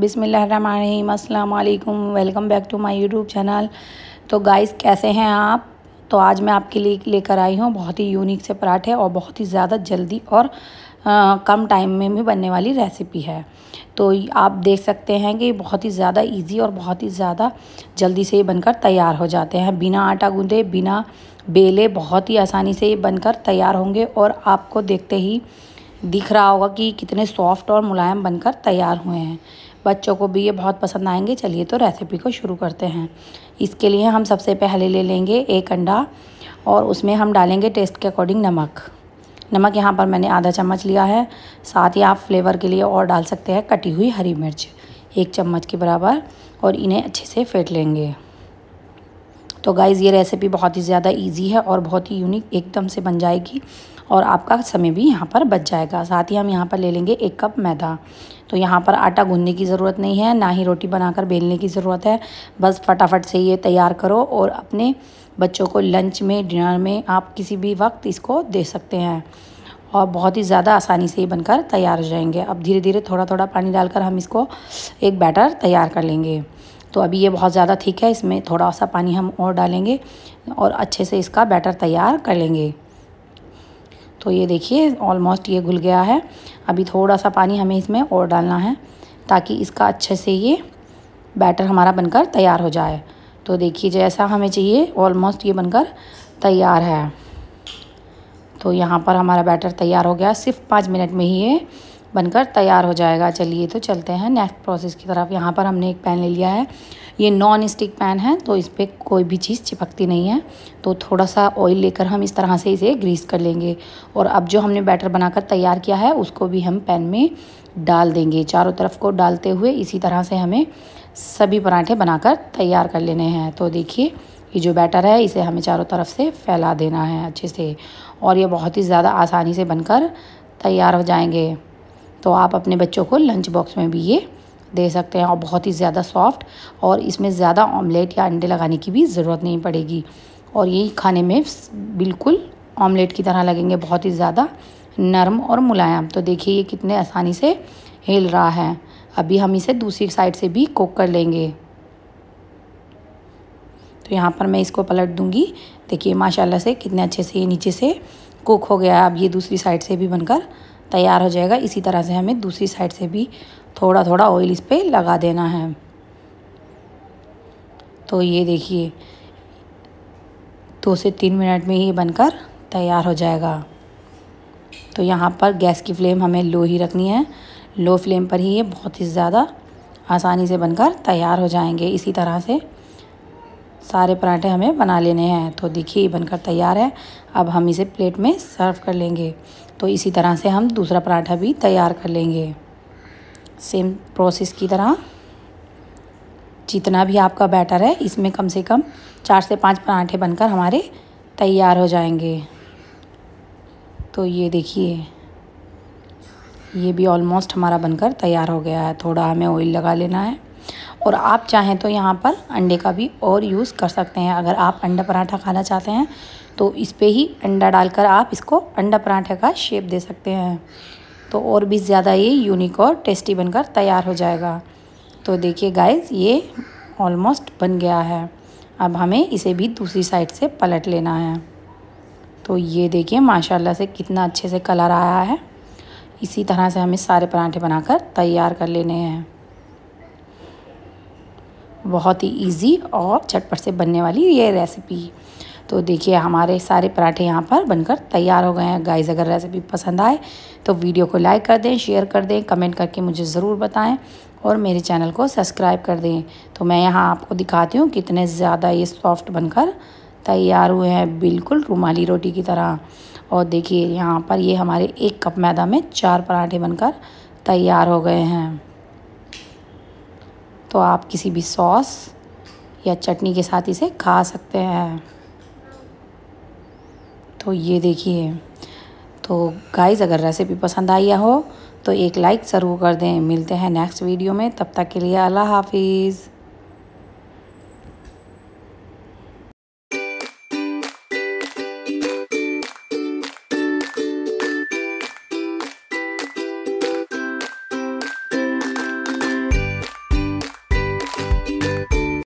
बिसमीम welcome back to my YouTube channel तो guys कैसे हैं आप तो आज मैं आपके लिए लेकर आई हूँ बहुत ही यूनिक से पराठे और बहुत ही ज़्यादा जल्दी और आ, कम टाइम में भी बनने वाली रेसिपी है तो आप देख सकते हैं कि बहुत ही ज़्यादा इजी और बहुत ही ज़्यादा जल्दी से ये बनकर तैयार हो जाते हैं बिना आटा गूँधे बिना बेले बहुत ही आसानी से ये बनकर तैयार होंगे और आपको देखते ही दिख रहा होगा कि कितने सॉफ्ट और मुलायम बनकर तैयार हुए हैं बच्चों को भी ये बहुत पसंद आएंगे चलिए तो रेसिपी को शुरू करते हैं इसके लिए हम सबसे पहले ले लेंगे एक अंडा और उसमें हम डालेंगे टेस्ट के अकॉर्डिंग नमक नमक यहाँ पर मैंने आधा चम्मच लिया है साथ ही आप फ्लेवर के लिए और डाल सकते हैं कटी हुई हरी मिर्च एक चम्मच के बराबर और इन्हें अच्छे से फेंट लेंगे तो गाइज़ ये रेसिपी बहुत ही ज़्यादा ईजी है और बहुत ही यूनिक एकदम से बन जाएगी और आपका समय भी यहाँ पर बच जाएगा साथ ही हम यहाँ पर ले लेंगे एक कप मैदा तो यहाँ पर आटा गूंदने की ज़रूरत नहीं है ना ही रोटी बनाकर बेलने की ज़रूरत है बस फटाफट से ये तैयार करो और अपने बच्चों को लंच में डिनर में आप किसी भी वक्त इसको दे सकते हैं और बहुत ही ज़्यादा आसानी से ही बनकर तैयार हो जाएंगे अब धीरे धीरे थोड़ा थोड़ा पानी डालकर हम इसको एक बैटर तैयार कर लेंगे तो अभी ये बहुत ज़्यादा ठीक है इसमें थोड़ा सा पानी हम और डालेंगे और अच्छे से इसका बैटर तैयार कर लेंगे तो ये देखिए ऑलमोस्ट ये घुल गया है अभी थोड़ा सा पानी हमें इसमें और डालना है ताकि इसका अच्छे से ये बैटर हमारा बनकर तैयार हो जाए तो देखिए जैसा हमें चाहिए ऑलमोस्ट ये बनकर तैयार है तो यहाँ पर हमारा बैटर तैयार हो गया सिर्फ पाँच मिनट में ही ये बनकर तैयार हो जाएगा चलिए तो चलते हैं नेक्स्ट प्रोसेस की तरफ यहाँ पर हमने एक पैन ले लिया है ये नॉन स्टिक पैन है तो इस पर कोई भी चीज़ चिपकती नहीं है तो थोड़ा सा ऑयल लेकर हम इस तरह से इसे ग्रीस कर लेंगे और अब जो हमने बैटर बनाकर तैयार किया है उसको भी हम पैन में डाल देंगे चारों तरफ को डालते हुए इसी तरह से हमें सभी पराठे बनाकर तैयार कर लेने हैं तो देखिए ये जो बैटर है इसे हमें चारों तरफ से फैला देना है अच्छे से और ये बहुत ही ज़्यादा आसानी से बनकर तैयार हो जाएंगे तो आप अपने बच्चों को लंच बॉक्स में भी ये दे सकते हैं और बहुत ही ज़्यादा सॉफ्ट और इसमें ज़्यादा ऑमलेट या अंडे लगाने की भी ज़रूरत नहीं पड़ेगी और ये खाने में बिल्कुल ऑमलेट की तरह लगेंगे बहुत ही ज़्यादा नरम और मुलायम तो देखिए ये कितने आसानी से हिल रहा है अभी हम इसे दूसरी साइड से भी कुक कर लेंगे तो यहाँ पर मैं इसको पलट दूँगी देखिए माशाल्लाह से कितने अच्छे से ये नीचे से कुक हो गया अब ये दूसरी साइड से भी बनकर तैयार हो जाएगा इसी तरह से हमें दूसरी साइड से भी थोड़ा थोड़ा ऑयल इस पर लगा देना है तो ये देखिए दो से तीन मिनट में ये बनकर तैयार हो जाएगा तो यहाँ पर गैस की फ्लेम हमें लो ही रखनी है लो फ्लेम पर ही ये बहुत ही ज़्यादा आसानी से बनकर तैयार हो जाएंगे इसी तरह से सारे पराठे हमें बना लेने हैं तो देखिए बनकर तैयार है अब हम इसे प्लेट में सर्व कर लेंगे तो इसी तरह से हम दूसरा पराठा भी तैयार कर लेंगे सेम प्रोसेस की तरह जितना भी आपका बैटर है इसमें कम से कम चार से पाँच पराठे बनकर हमारे तैयार हो जाएंगे तो ये देखिए ये भी ऑलमोस्ट हमारा बनकर तैयार हो गया है थोड़ा हमें ऑयल लगा लेना है और आप चाहें तो यहाँ पर अंडे का भी और यूज़ कर सकते हैं अगर आप अंडा पराठा खाना चाहते हैं तो इस पर ही अंडा डालकर आप इसको अंडा पराठे का शेप दे सकते हैं तो और भी ज़्यादा ये यूनिक और टेस्टी बनकर तैयार हो जाएगा तो देखिए गाइस ये ऑलमोस्ट बन गया है अब हमें इसे भी दूसरी साइड से पलट लेना है तो ये देखिए माशाल्लाह से कितना अच्छे से कलर आया है इसी तरह से हमें सारे पराठे बनाकर तैयार कर लेने हैं बहुत ही इजी और झटपट से बनने वाली ये रेसिपी तो देखिए हमारे सारे पराठे यहाँ पर बनकर तैयार हो गए हैं गाइस अगर रेसिपी पसंद आए तो वीडियो को लाइक कर दें शेयर कर दें कमेंट करके मुझे ज़रूर बताएं और मेरे चैनल को सब्सक्राइब कर दें तो मैं यहाँ आपको दिखाती हूँ कितने ज़्यादा ये सॉफ्ट बनकर तैयार हुए हैं बिल्कुल रुमाली रोटी की तरह और देखिए यहाँ पर ये हमारे एक कप मैदा में चार पराठे बनकर तैयार हो गए हैं तो आप किसी भी सॉस या चटनी के साथ इसे खा सकते हैं तो ये देखिए तो गाइस अगर रेसिपी पसंद आई हो तो एक लाइक ज़रूर कर दें मिलते हैं नेक्स्ट वीडियो में तब तक के लिए अल्लाह हाफिज़